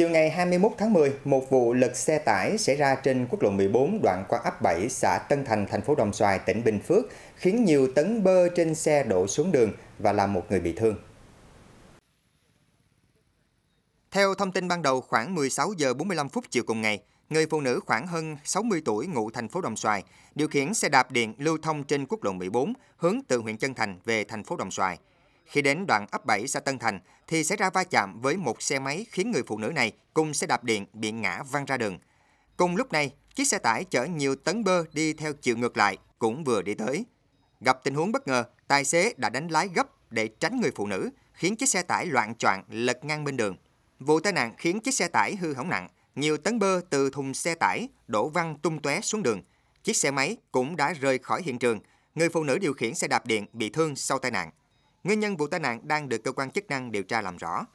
Chiều ngày 21 tháng 10, một vụ lật xe tải xảy ra trên quốc lộ 14 đoạn qua ấp 7 xã Tân Thành, thành phố Đồng Xoài, tỉnh Bình Phước, khiến nhiều tấn bơ trên xe đổ xuống đường và làm một người bị thương. Theo thông tin ban đầu, khoảng 16 giờ 45 phút chiều cùng ngày, người phụ nữ khoảng hơn 60 tuổi ngụ thành phố Đồng Xoài điều khiển xe đạp điện lưu thông trên quốc lộ 14 hướng từ huyện Chân Thành về thành phố Đồng Xoài. Khi đến đoạn ấp 7 xã Tân Thành thì xảy ra va chạm với một xe máy khiến người phụ nữ này cùng xe đạp điện bị ngã văng ra đường. Cùng lúc này, chiếc xe tải chở nhiều tấn bơ đi theo chiều ngược lại cũng vừa đi tới. Gặp tình huống bất ngờ, tài xế đã đánh lái gấp để tránh người phụ nữ, khiến chiếc xe tải loạn choạng lật ngang bên đường. Vụ tai nạn khiến chiếc xe tải hư hỏng nặng, nhiều tấn bơ từ thùng xe tải đổ văng tung tóe xuống đường. Chiếc xe máy cũng đã rời khỏi hiện trường. Người phụ nữ điều khiển xe đạp điện bị thương sau tai nạn. Nguyên nhân vụ tai nạn đang được cơ quan chức năng điều tra làm rõ.